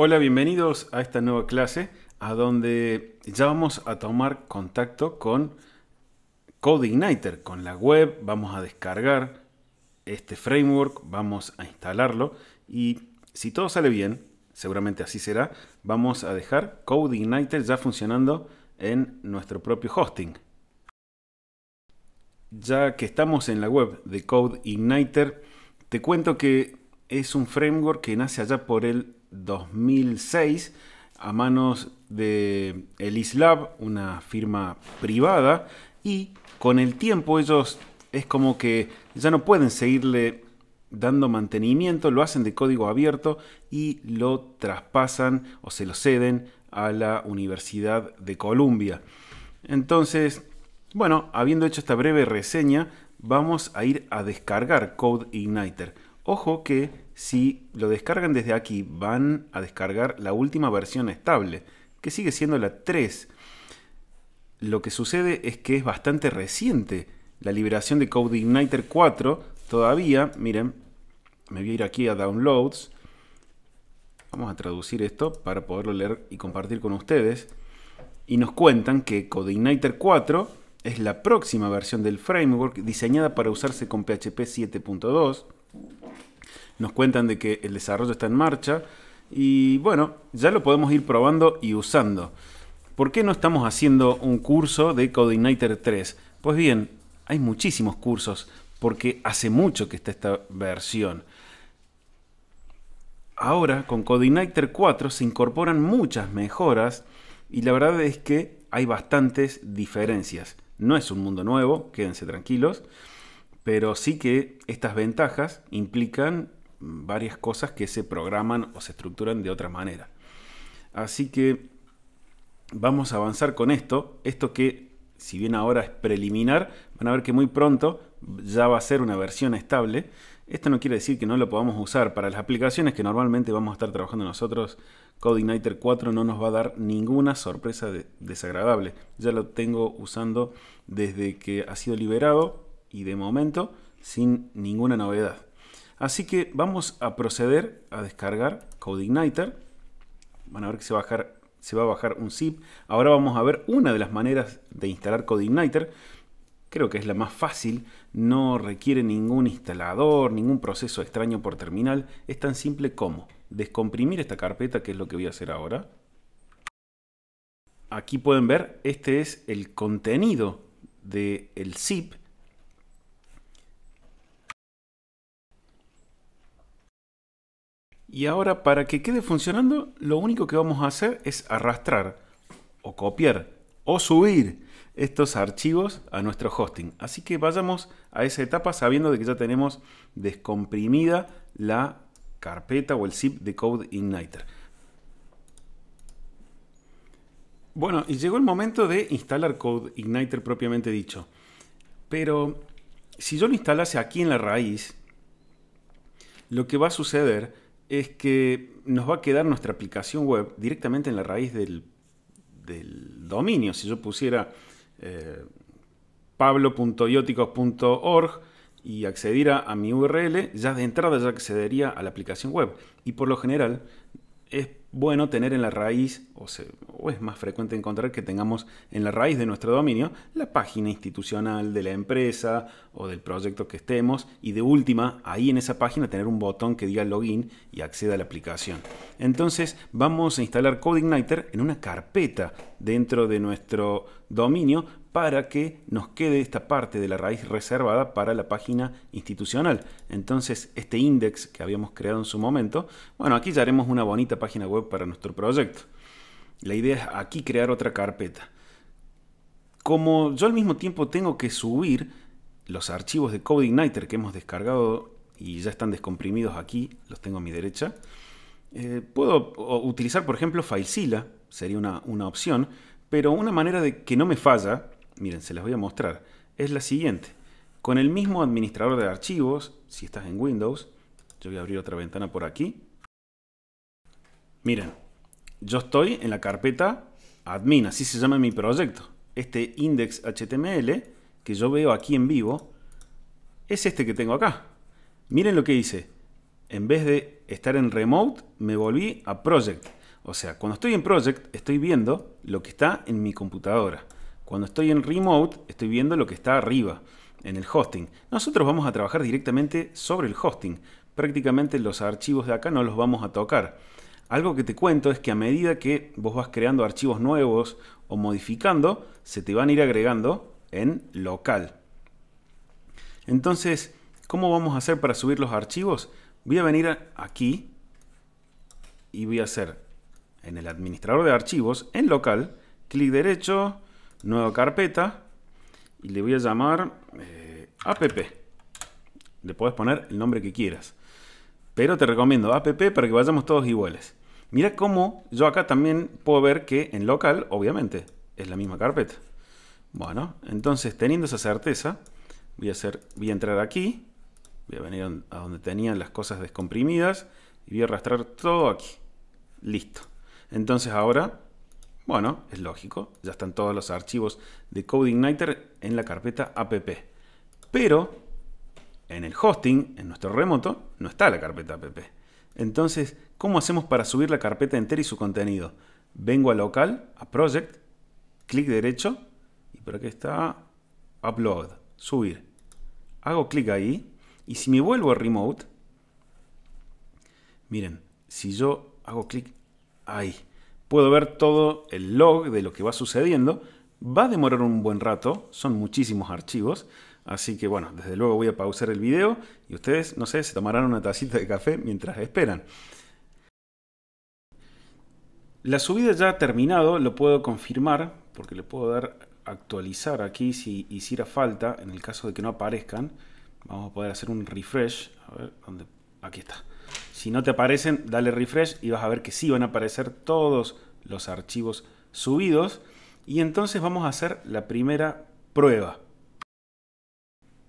Hola, bienvenidos a esta nueva clase a donde ya vamos a tomar contacto con CodeIgniter, con la web, vamos a descargar este framework, vamos a instalarlo y si todo sale bien, seguramente así será, vamos a dejar CodeIgniter ya funcionando en nuestro propio hosting. Ya que estamos en la web de CodeIgniter, te cuento que es un framework que nace allá por el 2006 a manos de el Islab, una firma privada, y con el tiempo ellos es como que ya no pueden seguirle dando mantenimiento, lo hacen de código abierto y lo traspasan o se lo ceden a la Universidad de Columbia. Entonces, bueno, habiendo hecho esta breve reseña, vamos a ir a descargar Code Igniter. Ojo que si lo descargan desde aquí, van a descargar la última versión estable, que sigue siendo la 3. Lo que sucede es que es bastante reciente la liberación de Codeigniter 4. Todavía, miren, me voy a ir aquí a Downloads. Vamos a traducir esto para poderlo leer y compartir con ustedes. Y nos cuentan que CodeIgniter 4 es la próxima versión del framework diseñada para usarse con PHP 7.2 nos cuentan de que el desarrollo está en marcha y bueno, ya lo podemos ir probando y usando. ¿Por qué no estamos haciendo un curso de Codeigniter 3? Pues bien, hay muchísimos cursos porque hace mucho que está esta versión. Ahora con Codeigniter 4 se incorporan muchas mejoras y la verdad es que hay bastantes diferencias. No es un mundo nuevo, quédense tranquilos pero sí que estas ventajas implican varias cosas que se programan o se estructuran de otra manera. Así que vamos a avanzar con esto, esto que si bien ahora es preliminar, van a ver que muy pronto ya va a ser una versión estable. Esto no quiere decir que no lo podamos usar para las aplicaciones que normalmente vamos a estar trabajando nosotros. CodeIgniter 4 no nos va a dar ninguna sorpresa desagradable. Ya lo tengo usando desde que ha sido liberado y de momento sin ninguna novedad. Así que vamos a proceder a descargar CodeIgniter. Van a ver que se va a bajar, se va a bajar un zip. Ahora vamos a ver una de las maneras de instalar CodeIgniter. Creo que es la más fácil, no requiere ningún instalador, ningún proceso extraño por terminal. Es tan simple como descomprimir esta carpeta, que es lo que voy a hacer ahora. Aquí pueden ver, este es el contenido del el zip Y ahora para que quede funcionando, lo único que vamos a hacer es arrastrar o copiar o subir estos archivos a nuestro hosting. Así que vayamos a esa etapa sabiendo de que ya tenemos descomprimida la carpeta o el zip de Code Igniter. Bueno, y llegó el momento de instalar Code Igniter propiamente dicho. Pero si yo lo instalase aquí en la raíz, lo que va a suceder es que nos va a quedar nuestra aplicación web directamente en la raíz del, dominio. Si yo pusiera eh, pablo.ioticos.org y accediera a mi URL, ya de entrada ya accedería a la aplicación web. Y por lo general es bueno tener en la raíz, o, es más frecuente encontrar que tengamos en la raíz de nuestro dominio la página institucional de la empresa o del proyecto que estemos y de última, ahí en esa página tener un botón que diga login y acceda a la aplicación. Entonces vamos a instalar CodeIgniter en una carpeta dentro de nuestro dominio para que nos quede esta parte de la raíz reservada para la página institucional. Entonces, este index que habíamos creado en su momento, bueno, aquí ya haremos una bonita página web para nuestro proyecto. La idea es aquí crear otra carpeta. Como yo al mismo tiempo tengo que subir los archivos de CodeIgniter que hemos descargado y ya están descomprimidos aquí, los tengo a mi derecha, eh, puedo utilizar, por ejemplo, FileZilla, sería una, una opción, pero una manera de que no me falla miren, se las voy a mostrar, es la siguiente. Con el mismo administrador de archivos, si estás en Windows, yo voy a abrir otra ventana por aquí. Miren, yo estoy en la carpeta admin, así se llama mi proyecto. Este index HTML que yo veo aquí en vivo es este que tengo acá. Miren lo que hice. En vez de estar en remote, me volví a project. O sea, cuando estoy en project, estoy viendo lo que está en mi computadora. Cuando estoy en remote, estoy viendo lo que está arriba, en el hosting. Nosotros vamos a trabajar directamente sobre el hosting. Prácticamente los archivos de acá no los vamos a tocar. Algo que te cuento es que a medida que vos vas creando archivos nuevos o modificando, se te van a ir agregando en local. Entonces, ¿cómo vamos a hacer para subir los archivos? Voy a venir aquí y voy a hacer en el administrador de archivos, en local, clic derecho, nueva carpeta y le voy a llamar eh, app. Le puedes poner el nombre que quieras. Pero te recomiendo app para que vayamos todos iguales. Mira cómo yo acá también puedo ver que en local, obviamente, es la misma carpeta. Bueno, entonces teniendo esa certeza, voy a, hacer, voy a entrar aquí, voy a venir a donde tenían las cosas descomprimidas y voy a arrastrar todo aquí. Listo. Entonces ahora bueno, es lógico, ya están todos los archivos de CodeIgniter en la carpeta app. Pero en el hosting, en nuestro remoto, no está la carpeta app. Entonces, ¿cómo hacemos para subir la carpeta entera y su contenido? Vengo a local, a project, clic derecho y por aquí está upload, subir. Hago clic ahí y si me vuelvo a remote, miren, si yo hago clic ahí, puedo ver todo el log de lo que va sucediendo. Va a demorar un buen rato, son muchísimos archivos, así que bueno, desde luego voy a pausar el video y ustedes, no sé, se tomarán una tacita de café mientras esperan. La subida ya ha terminado, lo puedo confirmar, porque le puedo dar actualizar aquí si hiciera falta, en el caso de que no aparezcan. Vamos a poder hacer un refresh, a ver, aquí está. Si no te aparecen, dale refresh y vas a ver que sí van a aparecer todos los archivos subidos. Y entonces vamos a hacer la primera prueba.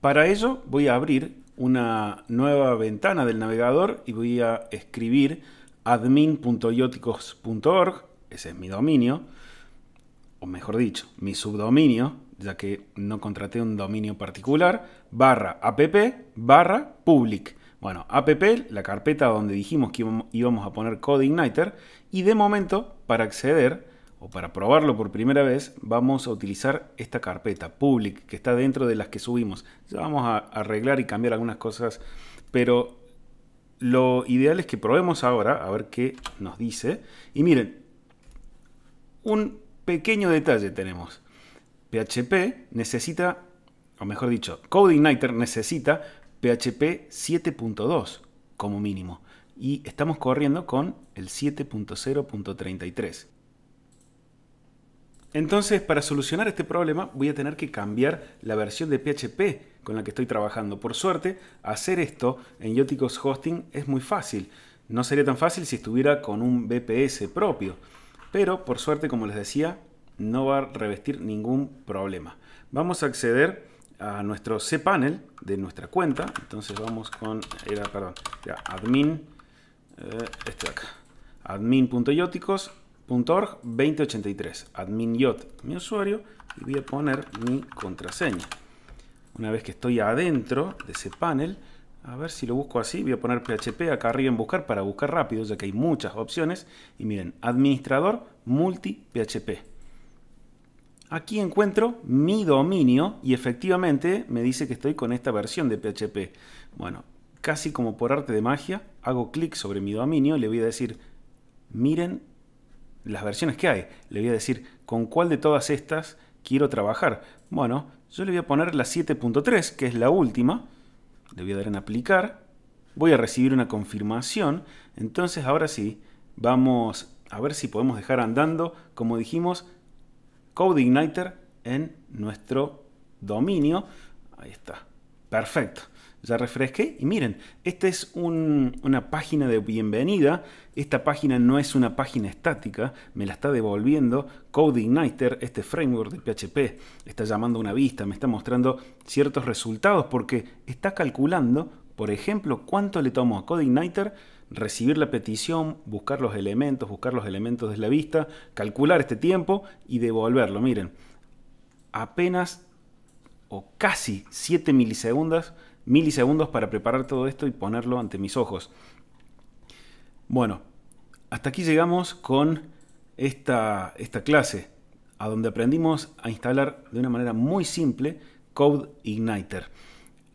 Para ello voy a abrir una nueva ventana del navegador y voy a escribir admin.ioticos.org, ese es mi dominio, o mejor dicho, mi subdominio, ya que no contraté un dominio particular, barra app, barra public. Bueno, app, la carpeta donde dijimos que íbamos a poner igniter y de momento para acceder o para probarlo por primera vez vamos a utilizar esta carpeta public que está dentro de las que subimos. Ya vamos a arreglar y cambiar algunas cosas, pero lo ideal es que probemos ahora a ver qué nos dice. Y miren, un pequeño detalle tenemos. PHP necesita, o mejor dicho, igniter necesita PHP 7.2 como mínimo. Y estamos corriendo con el 7.0.33. Entonces, para solucionar este problema, voy a tener que cambiar la versión de PHP con la que estoy trabajando. Por suerte, hacer esto en Yoticos Hosting es muy fácil. No sería tan fácil si estuviera con un BPS propio. Pero, por suerte, como les decía, no va a revestir ningún problema. Vamos a acceder a nuestro cPanel de nuestra cuenta. Entonces vamos con, era, perdón, admin, eh, este acá, 2083, admin yot, mi usuario, y voy a poner mi contraseña. Una vez que estoy adentro de cPanel, a ver si lo busco así, voy a poner PHP acá arriba en buscar para buscar rápido, ya que hay muchas opciones. Y miren, administrador multi PHP. Aquí encuentro mi dominio y efectivamente me dice que estoy con esta versión de PHP. Bueno, casi como por arte de magia, hago clic sobre mi dominio y le voy a decir, miren las versiones que hay. Le voy a decir con cuál de todas estas quiero trabajar. Bueno, yo le voy a poner la 7.3, que es la última. Le voy a dar en aplicar. Voy a recibir una confirmación. Entonces ahora sí, vamos a ver si podemos dejar andando, como dijimos, CodeIgniter en nuestro dominio. Ahí está. Perfecto. Ya refresqué y miren, esta es una página de bienvenida. Esta página no es una página estática, me la está devolviendo CodeIgniter, este framework de PHP. Está llamando una vista, me está mostrando ciertos resultados porque está calculando, por ejemplo, cuánto le tomo a CodeIgniter recibir la petición, buscar los elementos, buscar los elementos de la vista, calcular este tiempo y devolverlo. Miren, apenas o casi 7 milisegundos, milisegundos para preparar todo esto y ponerlo ante mis ojos. Bueno, hasta aquí llegamos con esta, esta clase, a donde aprendimos a instalar de una manera muy simple Code Igniter.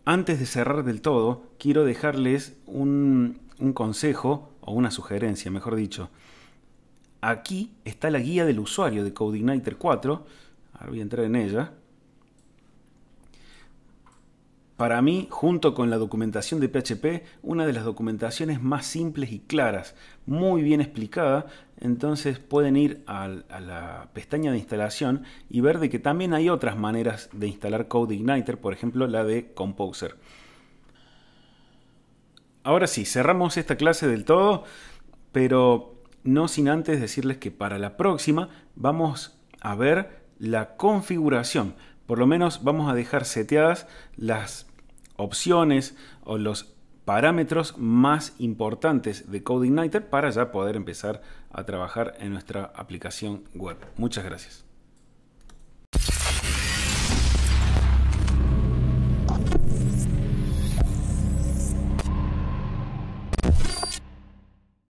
Antes de cerrar del todo, quiero dejarles un, un consejo o una sugerencia, mejor dicho. Aquí está la guía del usuario de CodeIgniter 4. Ahora voy a entrar en ella. Para mí, junto con la documentación de PHP, una de las documentaciones más simples y claras, muy bien explicada, entonces pueden ir a, la pestaña de instalación y ver de que también hay otras maneras de instalar CodeIgniter, por ejemplo la de Composer. Ahora sí, cerramos esta clase del todo, pero no sin antes decirles que para la próxima vamos a ver la configuración. Por lo menos vamos a dejar seteadas las opciones o los parámetros más importantes de CodeIgniter para ya poder empezar a trabajar en nuestra aplicación web. Muchas gracias.